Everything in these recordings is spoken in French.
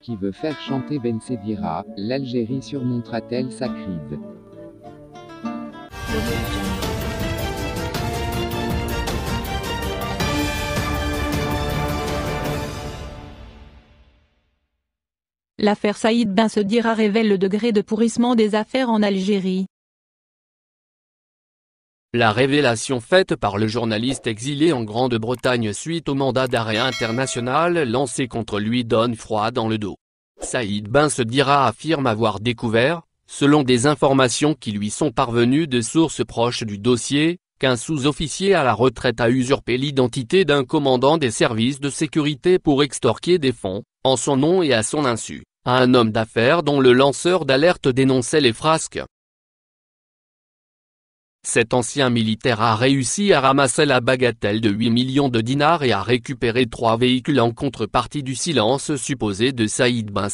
qui veut faire chanter Ben Sedira, l'Algérie surmontera-t-elle sa crise L'affaire Saïd Ben Sedira révèle le degré de pourrissement des affaires en Algérie. La révélation faite par le journaliste exilé en Grande-Bretagne suite au mandat d'arrêt international lancé contre lui donne froid dans le dos. Saïd Ben dira affirme avoir découvert, selon des informations qui lui sont parvenues de sources proches du dossier, qu'un sous-officier à la retraite a usurpé l'identité d'un commandant des services de sécurité pour extorquer des fonds, en son nom et à son insu, à un homme d'affaires dont le lanceur d'alerte dénonçait les frasques. Cet ancien militaire a réussi à ramasser la bagatelle de 8 millions de dinars et à récupérer trois véhicules en contrepartie du silence supposé de Saïd Ben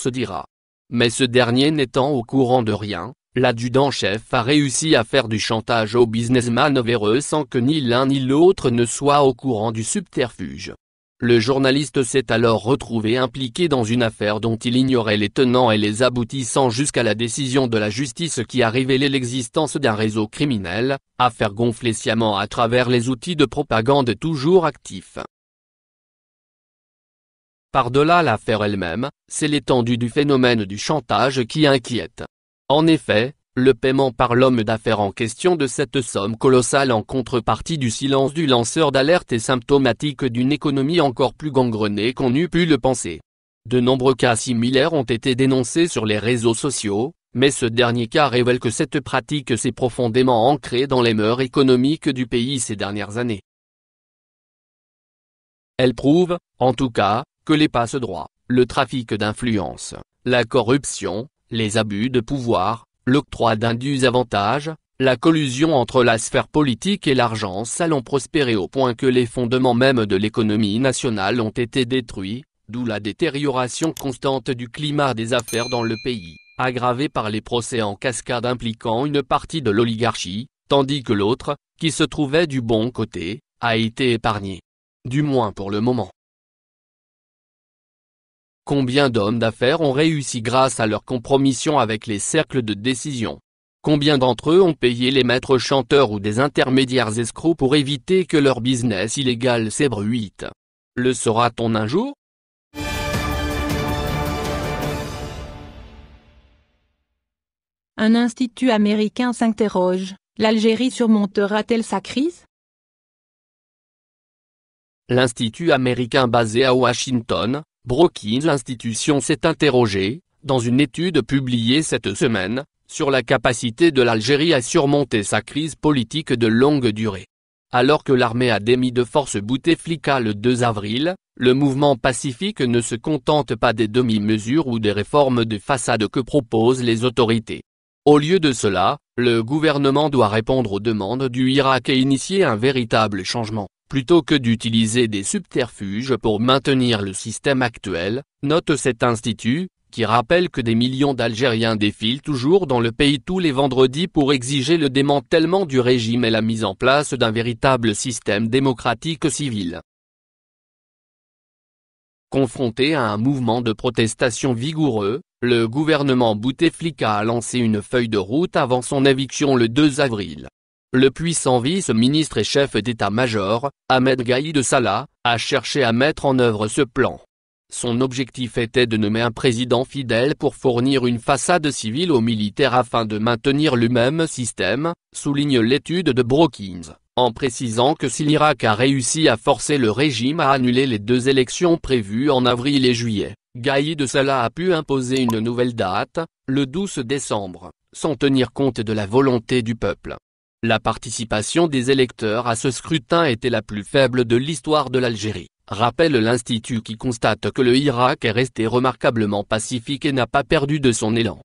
Mais ce dernier n'étant au courant de rien, l'adjudant-chef a réussi à faire du chantage au businessman véreux sans que ni l'un ni l'autre ne soit au courant du subterfuge. Le journaliste s'est alors retrouvé impliqué dans une affaire dont il ignorait les tenants et les aboutissants jusqu'à la décision de la justice qui a révélé l'existence d'un réseau criminel, affaire gonflée sciemment à travers les outils de propagande toujours actifs. Par-delà l'affaire elle-même, c'est l'étendue du phénomène du chantage qui inquiète. En effet, le paiement par l'homme d'affaires en question de cette somme colossale en contrepartie du silence du lanceur d'alerte est symptomatique d'une économie encore plus gangrenée qu'on eût pu le penser. De nombreux cas similaires ont été dénoncés sur les réseaux sociaux, mais ce dernier cas révèle que cette pratique s'est profondément ancrée dans les mœurs économiques du pays ces dernières années. Elle prouve, en tout cas, que les passe-droits, le trafic d'influence, la corruption, les abus de pouvoir, l'octroi d'indus avantages, la collusion entre la sphère politique et l'argent salon prospérer prospéré au point que les fondements même de l'économie nationale ont été détruits, d'où la détérioration constante du climat des affaires dans le pays, aggravée par les procès en cascade impliquant une partie de l'oligarchie, tandis que l'autre, qui se trouvait du bon côté, a été épargné, Du moins pour le moment. Combien d'hommes d'affaires ont réussi grâce à leur compromission avec les cercles de décision Combien d'entre eux ont payé les maîtres chanteurs ou des intermédiaires escrocs pour éviter que leur business illégal s'ébruite Le saura-t-on un jour Un institut américain s'interroge, l'Algérie surmontera-t-elle sa crise L'institut américain basé à Washington, Brookings Institution s'est interrogée, dans une étude publiée cette semaine, sur la capacité de l'Algérie à surmonter sa crise politique de longue durée. Alors que l'armée a démis de force Bouteflika le 2 avril, le mouvement pacifique ne se contente pas des demi-mesures ou des réformes de façade que proposent les autorités. Au lieu de cela, le gouvernement doit répondre aux demandes du Irak et initier un véritable changement plutôt que d'utiliser des subterfuges pour maintenir le système actuel, note cet institut, qui rappelle que des millions d'Algériens défilent toujours dans le pays tous les vendredis pour exiger le démantèlement du régime et la mise en place d'un véritable système démocratique civil. Confronté à un mouvement de protestation vigoureux, le gouvernement Bouteflika a lancé une feuille de route avant son éviction le 2 avril le puissant vice-ministre et chef d'état-major, Ahmed Gaïd Salah, a cherché à mettre en œuvre ce plan. Son objectif était de nommer un président fidèle pour fournir une façade civile aux militaires afin de maintenir le même système, souligne l'étude de Brookings, en précisant que si l'Irak a réussi à forcer le régime à annuler les deux élections prévues en avril et juillet, Gaïd Salah a pu imposer une nouvelle date, le 12 décembre, sans tenir compte de la volonté du peuple. La participation des électeurs à ce scrutin était la plus faible de l'histoire de l'Algérie, rappelle l'Institut qui constate que le Irak est resté remarquablement pacifique et n'a pas perdu de son élan.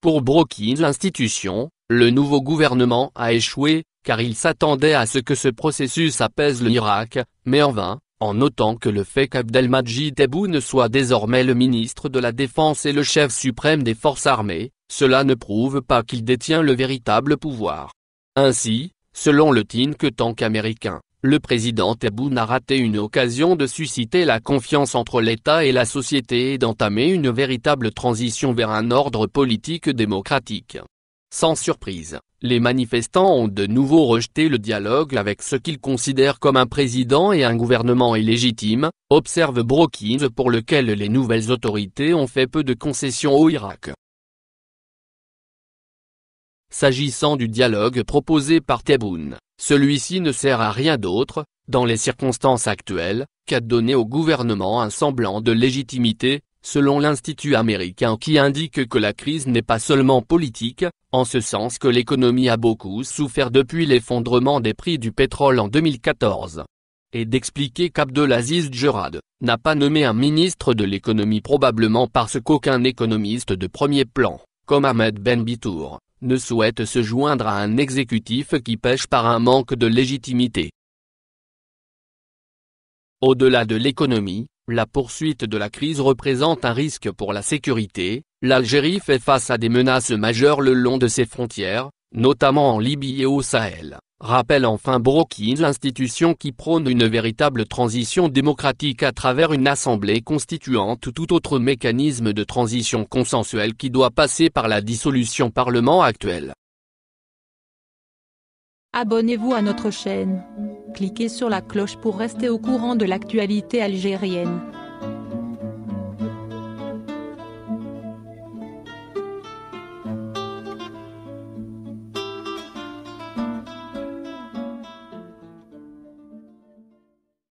Pour brokin l'institution, le nouveau gouvernement a échoué, car il s'attendait à ce que ce processus apaise l'Irak, mais en vain, en notant que le fait qu'Abdelmajid Tebboune soit désormais le ministre de la Défense et le chef suprême des forces armées, cela ne prouve pas qu'il détient le véritable pouvoir. Ainsi, selon le think tank américain, le président Tebboune a raté une occasion de susciter la confiance entre l'État et la société et d'entamer une véritable transition vers un ordre politique démocratique. Sans surprise, les manifestants ont de nouveau rejeté le dialogue avec ce qu'ils considèrent comme un président et un gouvernement illégitime, observe Brookings pour lequel les nouvelles autorités ont fait peu de concessions au Irak. S'agissant du dialogue proposé par Tebboune, celui-ci ne sert à rien d'autre, dans les circonstances actuelles, qu'à donner au gouvernement un semblant de légitimité, selon l'Institut américain qui indique que la crise n'est pas seulement politique, en ce sens que l'économie a beaucoup souffert depuis l'effondrement des prix du pétrole en 2014. Et d'expliquer qu'Abdelaziz Gerad n'a pas nommé un ministre de l'économie probablement parce qu'aucun économiste de premier plan, comme Ahmed Ben Bitour, ne souhaite se joindre à un exécutif qui pêche par un manque de légitimité. Au-delà de l'économie, la poursuite de la crise représente un risque pour la sécurité, l'Algérie fait face à des menaces majeures le long de ses frontières, notamment en Libye et au Sahel rappelle enfin Brookings, l'institution qui prône une véritable transition démocratique à travers une assemblée constituante ou tout autre mécanisme de transition consensuelle qui doit passer par la dissolution parlement actuelle. Abonnez-vous à notre chaîne. Cliquez sur la cloche pour rester au courant de l'actualité algérienne.